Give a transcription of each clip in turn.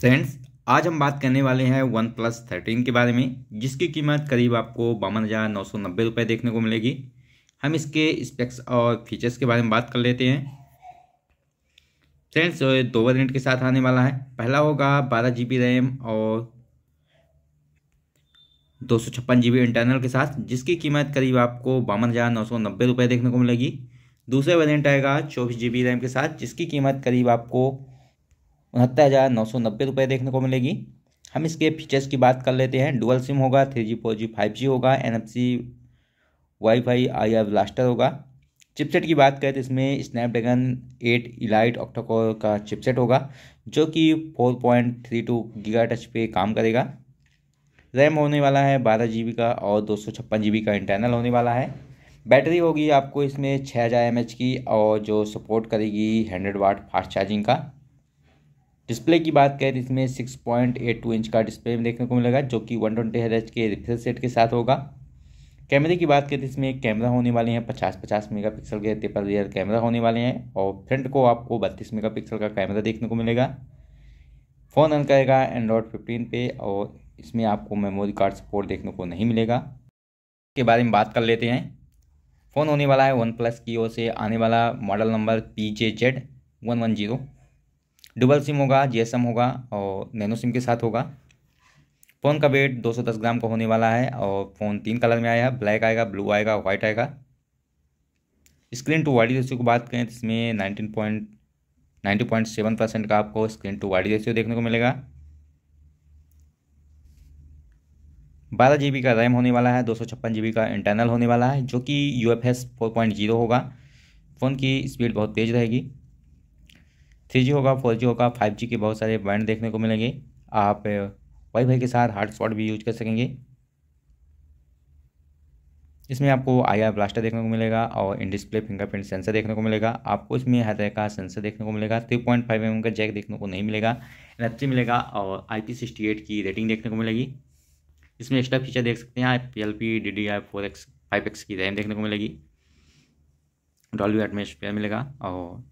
friends आज हम बात करने वाले हैं वन प्लस थर्टीन के बारे में जिसकी कीमत करीब आपको बावन हज़ार नौ सौ नब्बे रुपये देखने को मिलेगी हम इसके स्पेक्स और फीचर्स के बारे में बात कर लेते हैं फ्रेंड्स दो वेरियंट के साथ आने वाला है पहला होगा बारह जी बी रैम और दो सौ छप्पन जी बी इंटरनल के साथ जिसकी कीमत करीब आपको बावन हज़ार नौ सौ नब्बे रुपये देखने को मिलेगी दूसरा वेरियंट आएगा चौबीस जी बी रैम के साथ जिसकी कीमत करीब आपको उनहत्तर हज़ार नौ सौ नब्बे रुपये देखने को मिलेगी हम इसके फीचर्स की बात कर लेते हैं डुअल सिम होगा three G four G five G होगा N F C wifi I R blaster होगा चिपसेट की बात करें तो इसमें स्नैपड्रैगन एट इलाइट ऑक्टोकोर का चिपसेट होगा जो कि four point three two giga touch पे काम करेगा रैम होने वाला है बारह जी का और दो सौ छप्पन जी का इंटरनल होने वाला है बैटरी होगी आपको इसमें छः हज़ार एम की और जो सपोर्ट करेगी हंड्रेड वाट फास्ट चार्जिंग का डिस्प्ले की बात करें इसमें six point eight two inch का डिस्प्ले में देखने को मिलेगा जो कि वन ट्वेंटी एच के रिफ्रेश सेट के साथ होगा कैमरे की बात करें तो इसमें कैमरा होने वाले हैं पचास पचास मेगा पिक्सल के टेपर रियर कैमरा होने वाले हैं और फ्रंट को आपको बत्तीस मेगा पिक्सल का कैमरा देखने को मिलेगा फ़ोन रन करेगा एंड्रॉयड फिफ्टीन पे और इसमें आपको मेमोरी कार्ड सपोर्ट देखने को नहीं मिलेगा के बारे में बात कर लेते हैं फ़ोन होने वाला है वन प्लस की ओर से आने वाला model number P J Z one one zero dual SIM होगा जीएसएम होगा और नैनो सिम के साथ होगा फ़ोन का वेट 210 ग्राम का होने वाला है और फ़ोन तीन कलर में आया है ब्लैक आएगा ब्लू आएगा वाइट आएगा स्क्रीन टू वाइड रेशियो की बात करें तो इसमें nineteen point point seven percent का आपको स्क्रीन टू वाइड रेशियो देखने को मिलेगा बारह जी का रैम होने वाला है दो सौ छप्पन का इंटरनल होने वाला है जो कि U F S four point zero होगा फ़ोन की स्पीड बहुत तेज़ रहेगी थ्री जी होगा फोर जी होगा फाइव जी के बहुत सारे बैंड देखने को मिलेंगे आप वाईफाई के साथ हॉटस्पॉट भी यूज कर सकेंगे इसमें आपको आई आर ब्लास्टर देखने को मिलेगा और इन डिस्प्ले फिंगरप्रिंट सेंसर देखने को मिलेगा आपको इसमें हर तरह का सेंसर देखने को मिलेगा थ्री पॉइंट फाइव एम का जैक देखने को नहीं मिलेगा एन मिलेगा और आई पी सिक्सटी एट की रेटिंग देखने को मिलेगी इसमें एक्स्ट्रा फीचर देख सकते हैं आप P L P D D I four X five X की रैम देखने को मिलेगी डॉल्बी एटमोसफेयर मिलेगा और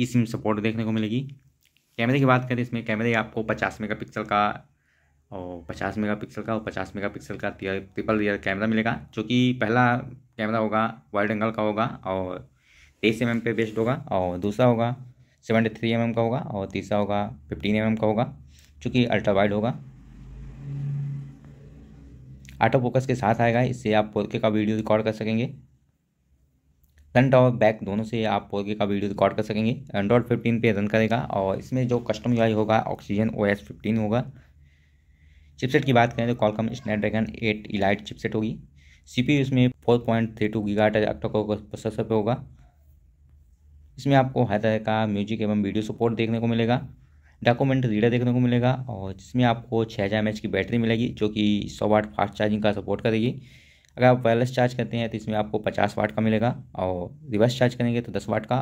ई सिम सपोर्ट देखने को मिलेगी कैमरे की बात करें तो इसमें कैमरे आपको पचास मेगा पिक्सल का और पचास मेगा पिक्सल का और पचास मेगा पिक्सल का ट्रिपल रियर कैमरा मिलेगा जो कि पहला कैमरा होगा वाइड एंगल का होगा और तेईस एम पे बेस्ड होगा और दूसरा होगा सेवेंटी थ्री एम का होगा और तीसरा होगा फिफ्टीन एम का होगा जो कि अल्ट्रा वाइड होगा ऑटो फोकस के साथ आएगा इससे आप फोर का वीडियो रिकॉर्ड कर सकेंगे फ्रंट और बैक दोनों से आप फोर का वीडियो रिकॉर्ड कर सकेंगे एंड्रॉयड फिफ्टीन पे रन करेगा और इसमें जो कस्टम यू होगा ऑक्सीजन ओ एस फिफ्टीन होगा चिपसेट की बात करें तो Qualcomm Snapdragon eight Elite chipset होगी सी पी इसमें four point three two giga processor पर होगा इसमें आपको हर तरह का म्यूजिक एवं वीडियो सपोर्ट देखने को मिलेगा डॉक्यूमेंट रीडर देखने को मिलेगा और जिसमें आपको छः हज़ार एम की बैटरी मिलेगी जो कि सौ वाट फास्ट चार्जिंग का सपोर्ट करेगी अगर आप वायरलेस चार्ज करते हैं तो इसमें आपको पचास वाट का मिलेगा और रिवर्स चार्ज करेंगे तो दस वाट का